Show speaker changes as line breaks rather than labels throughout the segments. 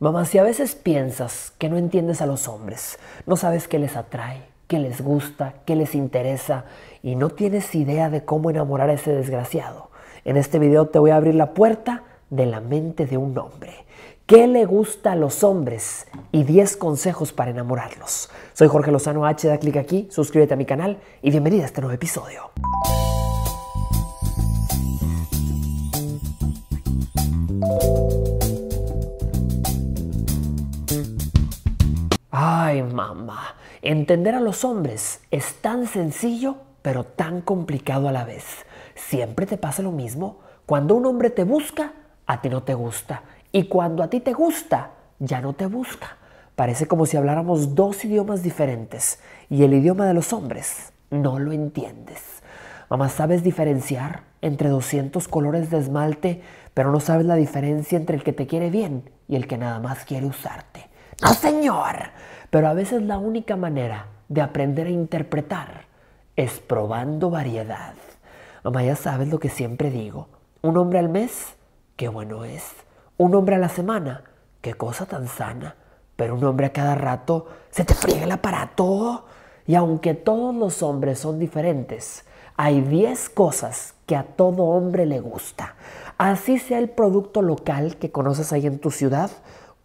Mamá, si a veces piensas que no entiendes a los hombres, no sabes qué les atrae, qué les gusta, qué les interesa y no tienes idea de cómo enamorar a ese desgraciado, en este video te voy a abrir la puerta de la mente de un hombre. ¿Qué le gusta a los hombres? Y 10 consejos para enamorarlos. Soy Jorge Lozano H, da clic aquí, suscríbete a mi canal y bienvenida a este nuevo episodio. Ay, mamá, entender a los hombres es tan sencillo, pero tan complicado a la vez. Siempre te pasa lo mismo. Cuando un hombre te busca, a ti no te gusta. Y cuando a ti te gusta, ya no te busca. Parece como si habláramos dos idiomas diferentes y el idioma de los hombres no lo entiendes. Mamá, ¿sabes diferenciar entre 200 colores de esmalte, pero no sabes la diferencia entre el que te quiere bien y el que nada más quiere usarte? No, ¡Ah, señor. Pero a veces la única manera de aprender a interpretar es probando variedad. Mamá, ya sabes lo que siempre digo. Un hombre al mes, qué bueno es. Un hombre a la semana, qué cosa tan sana. Pero un hombre a cada rato, se te friega el aparato. Y aunque todos los hombres son diferentes, hay 10 cosas que a todo hombre le gusta. Así sea el producto local que conoces ahí en tu ciudad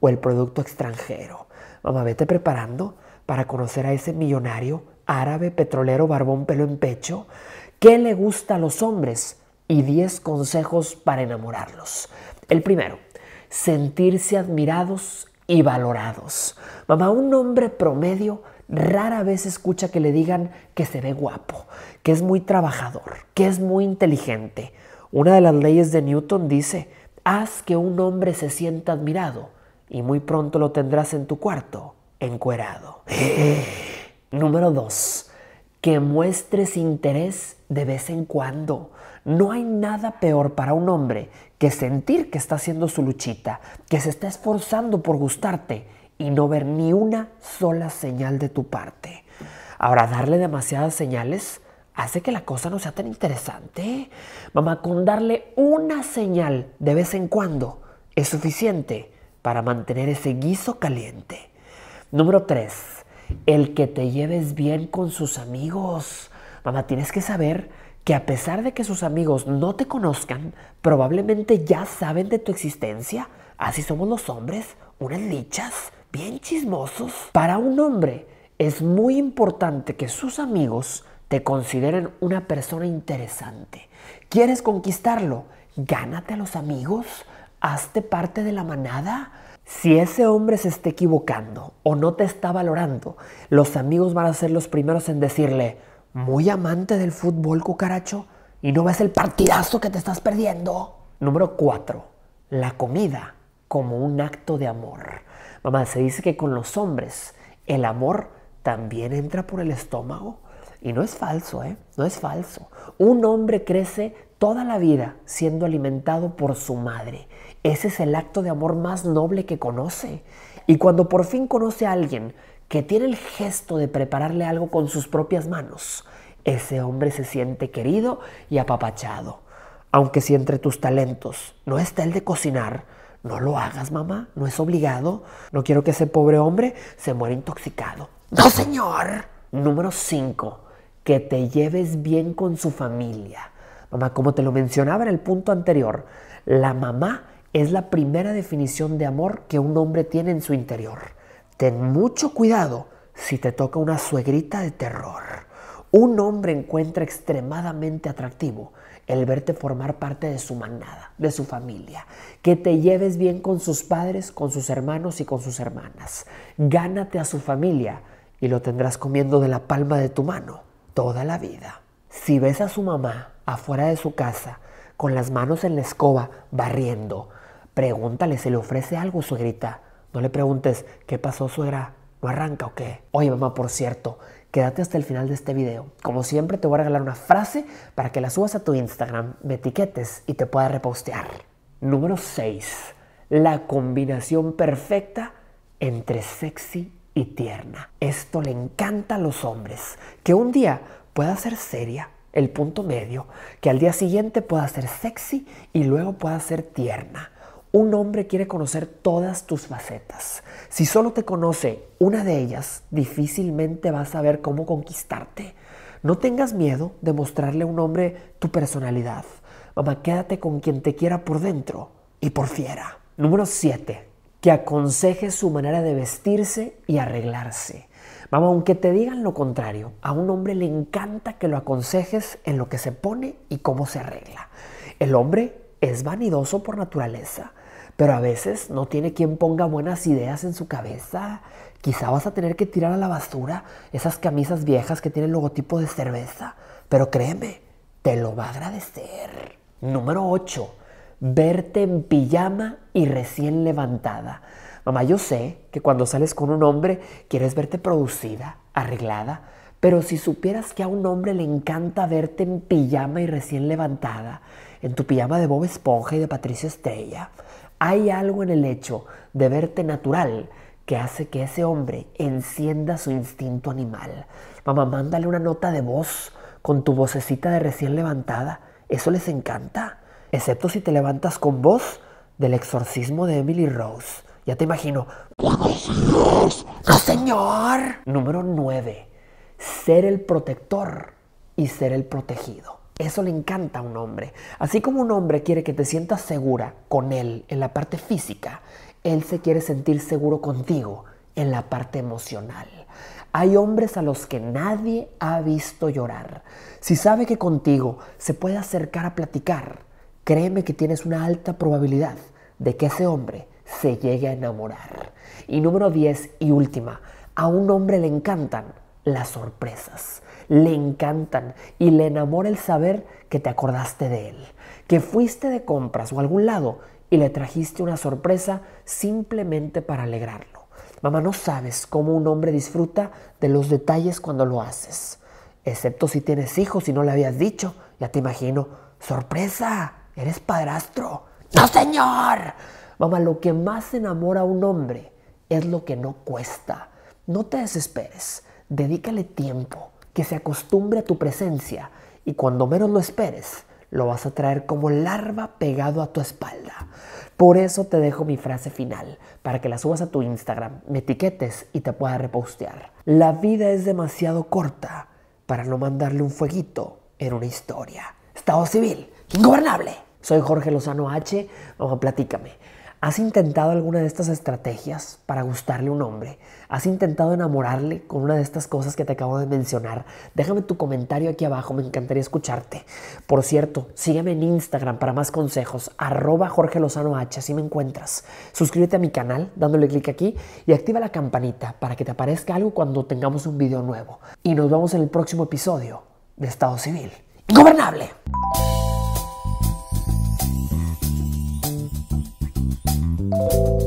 o el producto extranjero. Mamá, vete preparando para conocer a ese millonario árabe, petrolero, barbón, pelo en pecho. ¿Qué le gusta a los hombres? Y 10 consejos para enamorarlos. El primero, sentirse admirados y valorados. Mamá, un hombre promedio rara vez escucha que le digan que se ve guapo, que es muy trabajador, que es muy inteligente. Una de las leyes de Newton dice, haz que un hombre se sienta admirado y muy pronto lo tendrás en tu cuarto, encuerado. Número 2. Que muestres interés de vez en cuando. No hay nada peor para un hombre que sentir que está haciendo su luchita, que se está esforzando por gustarte y no ver ni una sola señal de tu parte. Ahora, darle demasiadas señales hace que la cosa no sea tan interesante. Mamá, con darle una señal de vez en cuando es suficiente para mantener ese guiso caliente. Número 3. El que te lleves bien con sus amigos. Mamá, tienes que saber que a pesar de que sus amigos no te conozcan, probablemente ya saben de tu existencia. Así somos los hombres, unas lichas, bien chismosos. Para un hombre es muy importante que sus amigos te consideren una persona interesante. ¿Quieres conquistarlo? Gánate a los amigos, hazte parte de la manada. Si ese hombre se está equivocando o no te está valorando, los amigos van a ser los primeros en decirle, muy amante del fútbol, cucaracho, y no ves el partidazo que te estás perdiendo. Número 4. La comida como un acto de amor. Mamá, se dice que con los hombres el amor también entra por el estómago. Y no es falso, ¿eh? No es falso. Un hombre crece toda la vida siendo alimentado por su madre. Ese es el acto de amor más noble que conoce. Y cuando por fin conoce a alguien que tiene el gesto de prepararle algo con sus propias manos, ese hombre se siente querido y apapachado. Aunque si entre tus talentos no está el de cocinar, no lo hagas, mamá, no es obligado. No quiero que ese pobre hombre se muera intoxicado. No, señor. Número 5. Que te lleves bien con su familia. Mamá, como te lo mencionaba en el punto anterior, la mamá es la primera definición de amor que un hombre tiene en su interior. Ten mucho cuidado si te toca una suegrita de terror. Un hombre encuentra extremadamente atractivo el verte formar parte de su manada, de su familia, que te lleves bien con sus padres, con sus hermanos y con sus hermanas. Gánate a su familia y lo tendrás comiendo de la palma de tu mano toda la vida. Si ves a su mamá afuera de su casa, con las manos en la escoba, barriendo. Pregúntale si le ofrece algo, suegrita. No le preguntes, ¿qué pasó, suegra? ¿No arranca o qué? Oye, mamá, por cierto, quédate hasta el final de este video. Como siempre, te voy a regalar una frase para que la subas a tu Instagram, me etiquetes y te pueda repostear. Número 6. La combinación perfecta entre sexy y tierna. Esto le encanta a los hombres. Que un día pueda ser seria el punto medio, que al día siguiente pueda ser sexy y luego pueda ser tierna. Un hombre quiere conocer todas tus facetas. Si solo te conoce una de ellas, difícilmente vas a ver cómo conquistarte. No tengas miedo de mostrarle a un hombre tu personalidad. Mamá, quédate con quien te quiera por dentro y por fiera. Número 7. Que aconseje su manera de vestirse y arreglarse. Vamos, aunque te digan lo contrario, a un hombre le encanta que lo aconsejes en lo que se pone y cómo se arregla. El hombre es vanidoso por naturaleza, pero a veces no tiene quien ponga buenas ideas en su cabeza. Quizá vas a tener que tirar a la basura esas camisas viejas que tienen logotipo de cerveza, pero créeme, te lo va a agradecer. Número 8. Verte en pijama y recién levantada. Mamá, yo sé que cuando sales con un hombre quieres verte producida, arreglada, pero si supieras que a un hombre le encanta verte en pijama y recién levantada, en tu pijama de Bob Esponja y de Patricio Estrella, hay algo en el hecho de verte natural que hace que ese hombre encienda su instinto animal. Mamá, mándale una nota de voz con tu vocecita de recién levantada. Eso les encanta, excepto si te levantas con voz del exorcismo de Emily Rose. Ya te imagino. Buenos señor. Número 9. Ser el protector y ser el protegido. Eso le encanta a un hombre. Así como un hombre quiere que te sientas segura con él en la parte física, él se quiere sentir seguro contigo en la parte emocional. Hay hombres a los que nadie ha visto llorar. Si sabe que contigo se puede acercar a platicar, créeme que tienes una alta probabilidad de que ese hombre se llegue a enamorar. Y número 10 y última, a un hombre le encantan las sorpresas, le encantan y le enamora el saber que te acordaste de él, que fuiste de compras o a algún lado y le trajiste una sorpresa simplemente para alegrarlo. Mamá, no sabes cómo un hombre disfruta de los detalles cuando lo haces, excepto si tienes hijos y no le habías dicho, ya te imagino, sorpresa, eres padrastro. No, señor. Mamá, lo que más enamora a un hombre es lo que no cuesta. No te desesperes, dedícale tiempo, que se acostumbre a tu presencia y cuando menos lo esperes, lo vas a traer como larva pegado a tu espalda. Por eso te dejo mi frase final, para que la subas a tu Instagram, me etiquetes y te pueda repostear. La vida es demasiado corta para no mandarle un fueguito en una historia. Estado civil, ingobernable. Soy Jorge Lozano H. Vamos, platícame. ¿Has intentado alguna de estas estrategias para gustarle a un hombre? ¿Has intentado enamorarle con una de estas cosas que te acabo de mencionar? Déjame tu comentario aquí abajo, me encantaría escucharte. Por cierto, sígueme en Instagram para más consejos, arroba Jorge Lozano H, así me encuentras. Suscríbete a mi canal dándole clic aquí y activa la campanita para que te aparezca algo cuando tengamos un video nuevo. Y nos vemos en el próximo episodio de Estado Civil. ¡Ingobernable! Thank you.